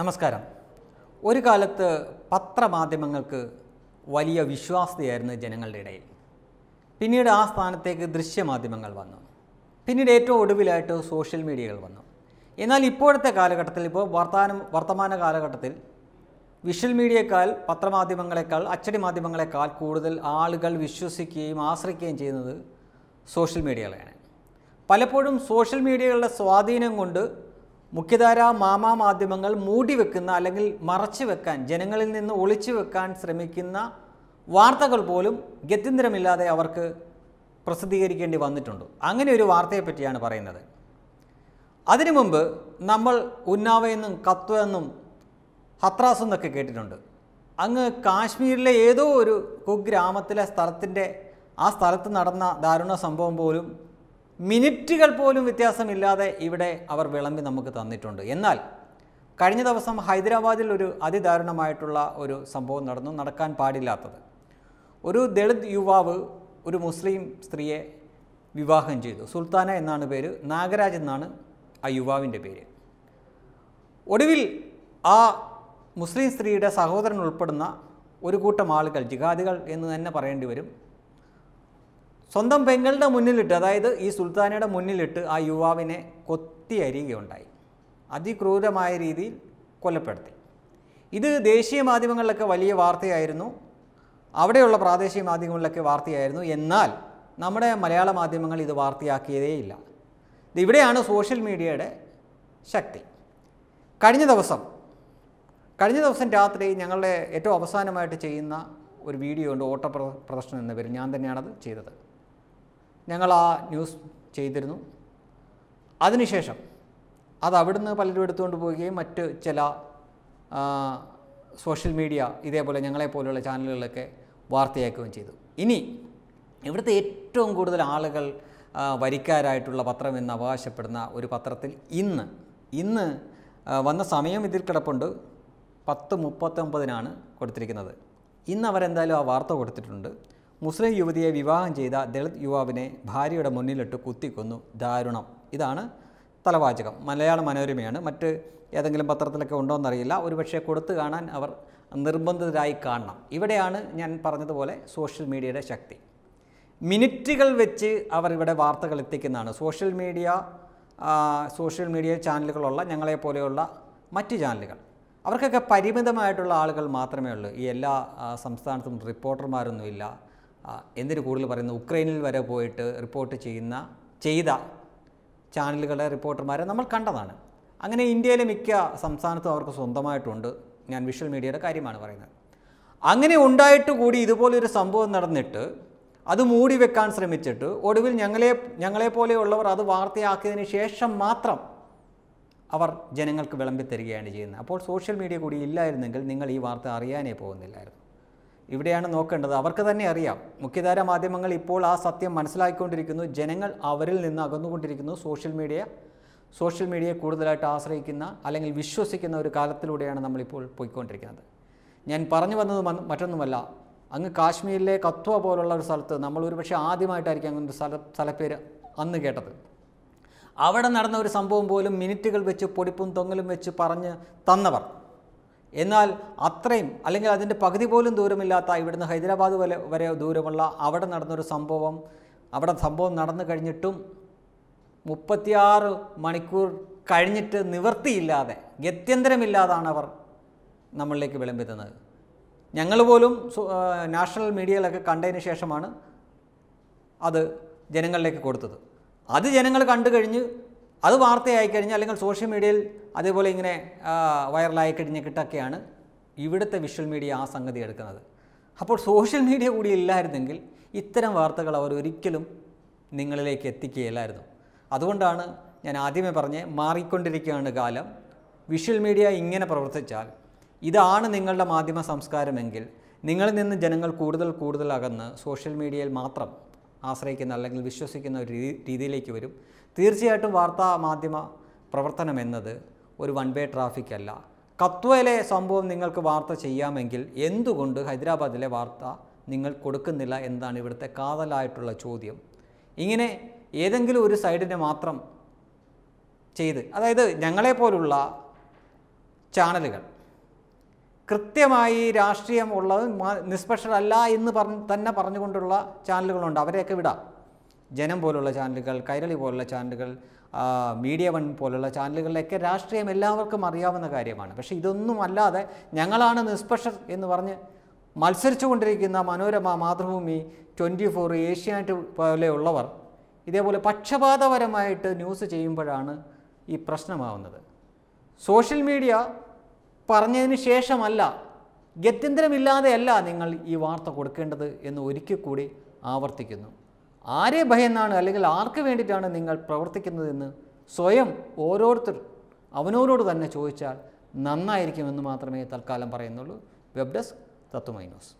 നമസ്കാരം ഒരു കാലത്ത് പത്രമാധ്യമങ്ങൾക്ക് വലിയ വിശ്വാസ്യതയായിരുന്നു ജനങ്ങളുടെ ഇടയിൽ പിന്നീട് ആ സ്ഥാനത്തേക്ക് ദൃശ്യമാധ്യമങ്ങൾ വന്നു പിന്നീട് ഏറ്റവും ഒടുവിലായിട്ട് സോഷ്യൽ മീഡിയകൾ വന്നു എന്നാൽ ഇപ്പോഴത്തെ കാലഘട്ടത്തിൽ ഇപ്പോൾ വർത്തമാനം വർത്തമാന കാലഘട്ടത്തിൽ വിഷ്വൽ മീഡിയയേക്കാൾ പത്രമാധ്യമങ്ങളെക്കാൾ അച്ചടി മാധ്യമങ്ങളെക്കാൾ കൂടുതൽ ആളുകൾ വിശ്വസിക്കുകയും ആശ്രയിക്കുകയും ചെയ്യുന്നത് സോഷ്യൽ മീഡിയകളെയാണ് പലപ്പോഴും സോഷ്യൽ മീഡിയകളുടെ സ്വാധീനം കൊണ്ട് മുഖ്യധാര മാമാ മാധ്യമങ്ങൾ മൂടിവെക്കുന്ന അല്ലെങ്കിൽ മറച്ചു വെക്കാൻ ജനങ്ങളിൽ നിന്ന് ഒളിച്ചു വെക്കാൻ ശ്രമിക്കുന്ന വാർത്തകൾ പോലും ഗത്യന്തരമില്ലാതെ അവർക്ക് പ്രസിദ്ധീകരിക്കേണ്ടി വന്നിട്ടുണ്ട് അങ്ങനെ ഒരു വാർത്തയെപ്പറ്റിയാണ് പറയുന്നത് അതിനു മുമ്പ് നമ്മൾ ഉന്നാവയെന്നും കത്വ എന്നും ഹത്രാസ് എന്നൊക്കെ കേട്ടിട്ടുണ്ട് അങ്ങ് കാശ്മീരിലെ ഏതോ ഒരു കുഗ്രാമത്തിലെ സ്ഥലത്തിൻ്റെ ആ സ്ഥലത്ത് നടന്ന ദാരുണ സംഭവം പോലും മിനിറ്റുകൾ പോലും വ്യത്യാസമില്ലാതെ ഇവിടെ അവർ വിളമ്പി നമുക്ക് തന്നിട്ടുണ്ട് എന്നാൽ കഴിഞ്ഞ ദിവസം ഹൈദരാബാദിൽ ഒരു അതിദാരുണമായിട്ടുള്ള ഒരു സംഭവം നടന്നു നടക്കാൻ പാടില്ലാത്തത് ഒരു ദളിത് യുവാവ് ഒരു മുസ്ലിം സ്ത്രീയെ വിവാഹം ചെയ്തു സുൽത്താന എന്നാണ് പേര് നാഗരാജ് എന്നാണ് ആ യുവാവിൻ്റെ പേര് ഒടുവിൽ ആ മുസ്ലിം സ്ത്രീയുടെ സഹോദരൻ ഉൾപ്പെടുന്ന ഒരു കൂട്ടം ആളുകൾ ജിഹാദികൾ എന്ന് തന്നെ പറയേണ്ടി വരും സ്വന്തം പെങ്ങളുടെ മുന്നിലിട്ട് അതായത് ഈ സുൽത്താനയുടെ മുന്നിലിട്ട് ആ യുവാവിനെ കൊത്തി അരിയുകയുണ്ടായി അതിക്രൂരമായ രീതിയിൽ കൊലപ്പെടുത്തി ഇത് ദേശീയ മാധ്യമങ്ങളിലൊക്കെ വലിയ വാർത്തയായിരുന്നു അവിടെയുള്ള പ്രാദേശിക മാധ്യമങ്ങളിലൊക്കെ വാർത്തയായിരുന്നു എന്നാൽ നമ്മുടെ മലയാള മാധ്യമങ്ങൾ ഇത് വാർത്തയാക്കിയതേയില്ല ഇവിടെയാണ് സോഷ്യൽ മീഡിയയുടെ ശക്തി കഴിഞ്ഞ ദിവസം കഴിഞ്ഞ ദിവസം രാത്രി ഞങ്ങളുടെ ഏറ്റവും അവസാനമായിട്ട് ചെയ്യുന്ന ഒരു വീഡിയോ ഉണ്ട് ഓട്ട പ്രദർശനം എന്ന പേരിൽ ഞാൻ തന്നെയാണത് ചെയ്തത് ഞങ്ങൾ ആ ന്യൂസ് ചെയ്തിരുന്നു അതിനുശേഷം അത് അവിടുന്ന് പലരും എടുത്തുകൊണ്ട് പോവുകയും മറ്റ് ചില സോഷ്യൽ മീഡിയ ഇതേപോലെ ഞങ്ങളെപ്പോലെയുള്ള ചാനലുകളൊക്കെ വാർത്തയാക്കുകയും ചെയ്തു ഇനി ഇവിടുത്തെ ഏറ്റവും കൂടുതൽ ആളുകൾ വരിക്കാരായിട്ടുള്ള പത്രം എന്ന് അവകാശപ്പെടുന്ന ഒരു പത്രത്തിൽ ഇന്ന് ഇന്ന് വന്ന സമയം ഇതിൽ കിടപ്പുണ്ട് പത്ത് മുപ്പത്തൊമ്പതിനാണ് കൊടുത്തിരിക്കുന്നത് ഇന്ന് അവരെന്തായാലും ആ വാർത്ത കൊടുത്തിട്ടുണ്ട് മുസ്ലിം യുവതിയെ വിവാഹം ചെയ്ത ദളിത് യുവാവിനെ ഭാര്യയുടെ മുന്നിലിട്ട് കുത്തിക്കൊന്നു ദാരുണം ഇതാണ് തലവാചകം മലയാള മനോരമയാണ് മറ്റ് ഏതെങ്കിലും പത്രത്തിലൊക്കെ ഉണ്ടോ എന്നറിയില്ല ഒരുപക്ഷെ കൊടുത്തു കാണാൻ അവർ നിർബന്ധിതരായി കാണണം ഇവിടെയാണ് ഞാൻ പറഞ്ഞതുപോലെ സോഷ്യൽ മീഡിയയുടെ ശക്തി മിനിറ്റുകൾ വെച്ച് അവർ ഇവിടെ വാർത്തകൾ എത്തിക്കുന്നതാണ് സോഷ്യൽ മീഡിയ സോഷ്യൽ മീഡിയ ചാനലുകളുള്ള ഞങ്ങളെ പോലെയുള്ള മറ്റ് ചാനലുകൾ അവർക്കൊക്കെ പരിമിതമായിട്ടുള്ള ആളുകൾ മാത്രമേ ഉള്ളൂ ഈ എല്ലാ സംസ്ഥാനത്തും റിപ്പോർട്ടർമാരൊന്നുമില്ല എന്തിന് കൂടുതൽ പറയുന്നു ഉക്രൈനിൽ വരെ പോയിട്ട് റിപ്പോർട്ട് ചെയ്യുന്ന ചെയ്ത ചാനലുകളെ റിപ്പോർട്ടർമാരെ നമ്മൾ കണ്ടതാണ് അങ്ങനെ ഇന്ത്യയിലെ മിക്ക സംസ്ഥാനത്തും അവർക്ക് സ്വന്തമായിട്ടുണ്ട് ഞാൻ വിഷ്വൽ മീഡിയയുടെ കാര്യമാണ് പറയുന്നത് അങ്ങനെ ഉണ്ടായിട്ട് കൂടി ഇതുപോലൊരു സംഭവം നടന്നിട്ട് അത് മൂടി വെക്കാൻ ശ്രമിച്ചിട്ട് ഒടുവിൽ ഞങ്ങളെ ഞങ്ങളെപ്പോലെയുള്ളവർ അത് വാർത്തയാക്കിയതിന് ശേഷം മാത്രം അവർ ജനങ്ങൾക്ക് വിളമ്പി തരികയാണ് ചെയ്യുന്നത് അപ്പോൾ സോഷ്യൽ മീഡിയ കൂടി ഇല്ലായിരുന്നെങ്കിൽ നിങ്ങൾ ഈ വാർത്ത അറിയാനേ പോകുന്നില്ലായിരുന്നു ഇവിടെയാണ് നോക്കേണ്ടത് അവർക്ക് തന്നെ അറിയാം മുഖ്യധാര മാധ്യമങ്ങൾ ഇപ്പോൾ ആ സത്യം മനസ്സിലാക്കിക്കൊണ്ടിരിക്കുന്നു ജനങ്ങൾ അവരിൽ നിന്ന് അകന്നുകൊണ്ടിരിക്കുന്നു സോഷ്യൽ മീഡിയ സോഷ്യൽ മീഡിയയെ കൂടുതലായിട്ട് ആശ്രയിക്കുന്ന അല്ലെങ്കിൽ വിശ്വസിക്കുന്ന ഒരു കാലത്തിലൂടെയാണ് നമ്മളിപ്പോൾ പോയിക്കൊണ്ടിരിക്കുന്നത് ഞാൻ പറഞ്ഞു വന്നത് മറ്റൊന്നുമല്ല അങ്ങ് കാശ്മീരിലെ കത്വ പോലുള്ള ഒരു സ്ഥലത്ത് നമ്മൾ ഒരുപക്ഷെ ആദ്യമായിട്ടായിരിക്കും അങ്ങനെ ഒരു സ്ഥല സ്ഥലപ്പേര് അന്ന് കേട്ടത് അവിടെ നടന്ന ഒരു സംഭവം പോലും മിനിറ്റുകൾ വെച്ച് പൊടിപ്പും തൊങ്ങലും വെച്ച് പറഞ്ഞ് തന്നവർ എന്നാൽ അത്രയും അല്ലെങ്കിൽ അതിൻ്റെ പകുതി പോലും ദൂരമില്ലാത്ത ഇവിടുന്ന് ഹൈദരാബാദ് വരെ വരെ ദൂരമുള്ള അവിടെ നടന്നൊരു സംഭവം അവിടെ സംഭവം നടന്നു കഴിഞ്ഞിട്ടും മുപ്പത്തിയാറ് മണിക്കൂർ കഴിഞ്ഞിട്ട് നിവർത്തിയില്ലാതെ ഗത്യന്തരമില്ലാതാണ് അവർ നമ്മളിലേക്ക് വിളമ്പുന്നത് ഞങ്ങൾ പോലും നാഷണൽ മീഡിയയിലൊക്കെ കണ്ടതിന് ശേഷമാണ് അത് ജനങ്ങളിലേക്ക് കൊടുത്തത് അത് ജനങ്ങൾ കണ്ടു കഴിഞ്ഞ് അത് വാർത്തയായി കഴിഞ്ഞാൽ അല്ലെങ്കിൽ സോഷ്യൽ മീഡിയയിൽ അതേപോലെ ഇങ്ങനെ വൈറലായി കഴിഞ്ഞ് കിട്ടൊക്കെയാണ് ഇവിടുത്തെ വിഷ്വൽ മീഡിയ ആ സംഗതി എടുക്കുന്നത് അപ്പോൾ സോഷ്യൽ മീഡിയ കൂടി ഇല്ലായിരുന്നെങ്കിൽ ഇത്തരം വാർത്തകൾ അവർ ഒരിക്കലും നിങ്ങളിലേക്ക് എത്തിക്കുകയില്ലായിരുന്നു അതുകൊണ്ടാണ് ഞാൻ ആദ്യമേ പറഞ്ഞ് മാറിക്കൊണ്ടിരിക്കുകയാണ് കാലം വിഷ്വൽ മീഡിയ ഇങ്ങനെ പ്രവർത്തിച്ചാൽ ഇതാണ് നിങ്ങളുടെ മാധ്യമ സംസ്കാരമെങ്കിൽ നിങ്ങളിൽ നിന്ന് ജനങ്ങൾ കൂടുതൽ കൂടുതൽ അകന്ന് സോഷ്യൽ മീഡിയയിൽ മാത്രം ആശ്രയിക്കുന്ന അല്ലെങ്കിൽ വിശ്വസിക്കുന്ന ഒരു രീതിയിലേക്ക് വരും തീർച്ചയായിട്ടും വാർത്താ മാധ്യമ പ്രവർത്തനം എന്നത് ഒരു വൺ വേ ട്രാഫിക് അല്ല കത്വയിലെ സംഭവം നിങ്ങൾക്ക് വാർത്ത ചെയ്യാമെങ്കിൽ എന്തുകൊണ്ട് ഹൈദരാബാദിലെ വാർത്ത നിങ്ങൾ കൊടുക്കുന്നില്ല എന്നാണ് ഇവിടുത്തെ കാതലായിട്ടുള്ള ചോദ്യം ഇങ്ങനെ ഏതെങ്കിലും ഒരു സൈഡിനെ മാത്രം ചെയ്ത് അതായത് ഞങ്ങളെപ്പോലുള്ള ചാനലുകൾ കൃത്യമായി രാഷ്ട്രീയം ഉള്ളത് നിഷ്പക്ഷരല്ല എന്ന് പറഞ്ഞ് തന്നെ പറഞ്ഞുകൊണ്ടുള്ള ചാനലുകളുണ്ട് അവരെയൊക്കെ വിടാം ജനം പോലുള്ള ചാനലുകൾ കൈരളി പോലുള്ള ചാനലുകൾ മീഡിയ വൺ പോലുള്ള ചാനലുകളിലൊക്കെ രാഷ്ട്രീയം എല്ലാവർക്കും അറിയാവുന്ന കാര്യമാണ് പക്ഷേ ഇതൊന്നും അല്ലാതെ ഞങ്ങളാണ് നിഷ്പക്ഷർ എന്ന് പറഞ്ഞ് മത്സരിച്ചു കൊണ്ടിരിക്കുന്ന മനോരമ മാതൃഭൂമി ട്വൻറ്റി ഫോർ ഏഷ്യാനെറ്റ് പോലെയുള്ളവർ ഇതേപോലെ പക്ഷപാതപരമായിട്ട് ന്യൂസ് ചെയ്യുമ്പോഴാണ് ഈ പ്രശ്നമാവുന്നത് സോഷ്യൽ മീഡിയ പറഞ്ഞതിന് ശേഷമല്ല ഗത്യന്തരമില്ലാതെയല്ല നിങ്ങൾ ഈ വാർത്ത കൊടുക്കേണ്ടത് എന്ന് ഒരിക്കൽ കൂടി ആവർത്തിക്കുന്നു ആരെ ഭയന്നാണ് അല്ലെങ്കിൽ ആർക്ക് വേണ്ടിയിട്ടാണ് നിങ്ങൾ പ്രവർത്തിക്കുന്നതെന്ന് സ്വയം ഓരോരുത്തർ അവനോരോട് തന്നെ ചോദിച്ചാൽ നന്നായിരിക്കുമെന്ന് മാത്രമേ തൽക്കാലം പറയുന്നുള്ളൂ വെബ് ഡെസ്ക് തത്വമൈനോസ്